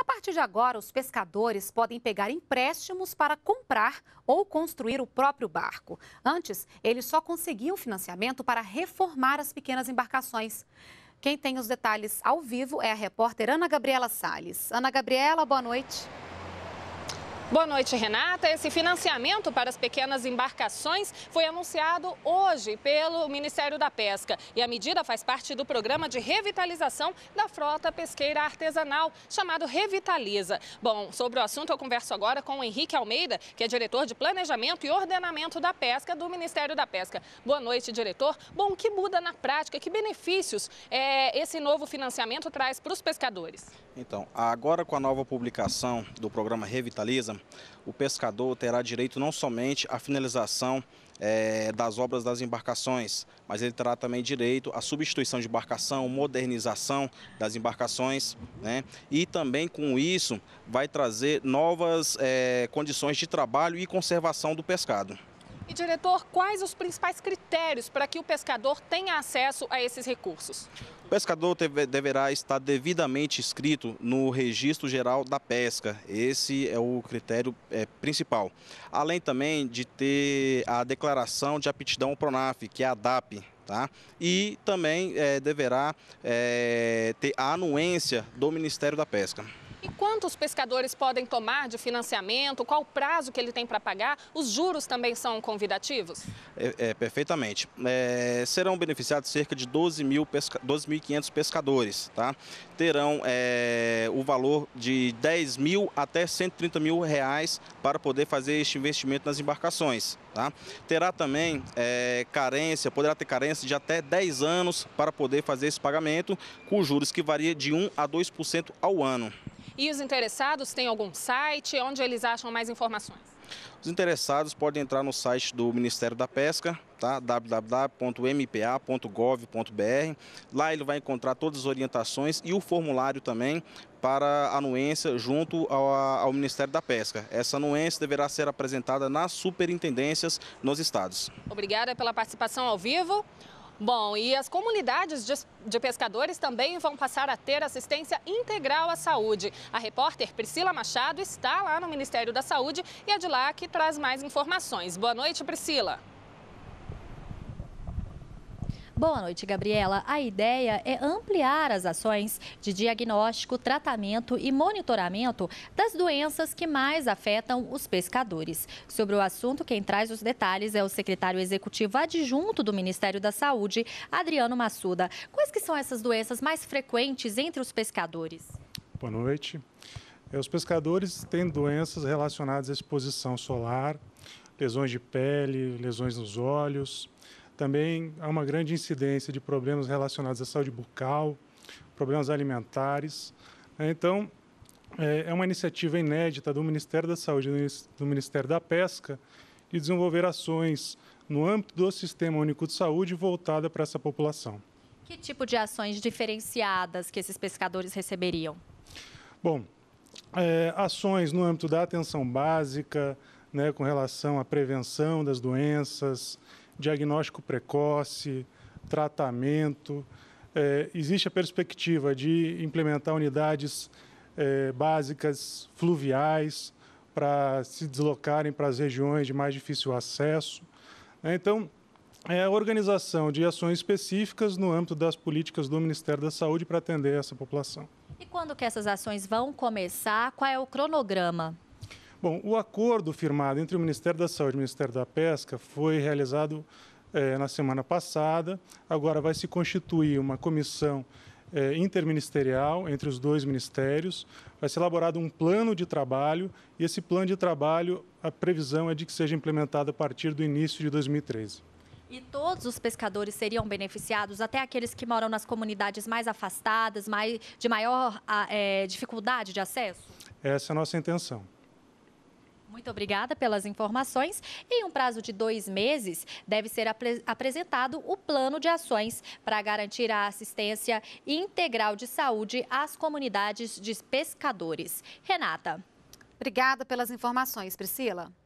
A partir de agora, os pescadores podem pegar empréstimos para comprar ou construir o próprio barco. Antes, eles só conseguiam financiamento para reformar as pequenas embarcações. Quem tem os detalhes ao vivo é a repórter Ana Gabriela Sales. Ana Gabriela, boa noite. Boa noite, Renata. Esse financiamento para as pequenas embarcações foi anunciado hoje pelo Ministério da Pesca. E a medida faz parte do programa de revitalização da frota pesqueira artesanal, chamado Revitaliza. Bom, sobre o assunto eu converso agora com o Henrique Almeida, que é diretor de Planejamento e Ordenamento da Pesca do Ministério da Pesca. Boa noite, diretor. Bom, que muda na prática? Que benefícios é, esse novo financiamento traz para os pescadores? Então, agora com a nova publicação do programa Revitaliza, o pescador terá direito não somente à finalização é, das obras das embarcações, mas ele terá também direito à substituição de embarcação, modernização das embarcações, né? e também com isso vai trazer novas é, condições de trabalho e conservação do pescado. E, diretor, quais os principais critérios para que o pescador tenha acesso a esses recursos? O pescador deverá estar devidamente inscrito no Registro Geral da Pesca. Esse é o critério é, principal. Além também de ter a declaração de aptidão PRONAF, que é a DAP, Tá? E também é, deverá é, ter a anuência do Ministério da Pesca. E quantos pescadores podem tomar de financiamento? Qual o prazo que ele tem para pagar? Os juros também são convidativos? É, é perfeitamente. É, serão beneficiados cerca de 12.500 pesca... 12 pescadores. Tá? Terão é, o valor de 10 mil até 130 mil reais para poder fazer este investimento nas embarcações. Tá? Terá também é, carência, poderá ter carência de até 10 anos para poder fazer esse pagamento, com juros que varia de 1 a 2% ao ano. E os interessados têm algum site onde eles acham mais informações? Os interessados podem entrar no site do Ministério da Pesca, tá? www.mpa.gov.br. Lá ele vai encontrar todas as orientações e o formulário também para anuência junto ao, ao Ministério da Pesca. Essa anuência deverá ser apresentada nas superintendências nos estados. Obrigada pela participação ao vivo. Bom, e as comunidades de, pescadores também vão passar a ter assistência integral à saúde. A repórter Priscila Machado está lá no Ministério da Saúde e é de lá que traz mais informações. Boa noite, Priscila. Boa noite, Gabriela. A ideia é ampliar as ações de diagnóstico, tratamento e monitoramento das doenças que mais afetam os pescadores. Sobre o assunto, quem traz os detalhes é o secretário executivo adjunto do Ministério da Saúde, Adriano Massuda. Quais que são essas doenças mais frequentes entre os pescadores? Boa noite. É, os pescadores têm doenças relacionadas à exposição solar, lesões de pele, lesões nos olhos, também há uma grande incidência de problemas relacionados à saúde bucal, problemas alimentares. Né? Então, é, é uma iniciativa inédita do Ministério da Saúde e do Ministério da Pesca de desenvolver ações no âmbito do Sistema Único de Saúde voltada para essa população. Que tipo de ações diferenciadas que esses pescadores receberiam? Bom, é, ações no âmbito da atenção básica, né, com relação à prevenção das doenças, diagnóstico precoce, tratamento. É, existe a perspectiva de implementar unidades é, básicas fluviais para se deslocarem para as regiões de mais difícil acesso. É, então, é a organização de ações específicas no âmbito das políticas do Ministério da Saúde para atender essa população. E quando que essas ações vão começar? Qual é o cronograma? Bom, o acordo firmado entre o Ministério da Saúde e o Ministério da Pesca foi realizado eh, na semana passada. Agora vai se constituir uma comissão eh, interministerial entre os dois ministérios. Vai ser elaborado um plano de trabalho e esse plano de trabalho, a previsão é de que seja implementado a partir do início de 2013. E todos os pescadores seriam beneficiados, até aqueles que moram nas comunidades mais afastadas, mais, de maior é, dificuldade de acesso? Essa é a nossa intenção. Muito obrigada pelas informações. Em um prazo de dois meses, deve ser apre apresentado o plano de ações para garantir a assistência integral de saúde às comunidades de pescadores. Renata. Obrigada pelas informações, Priscila.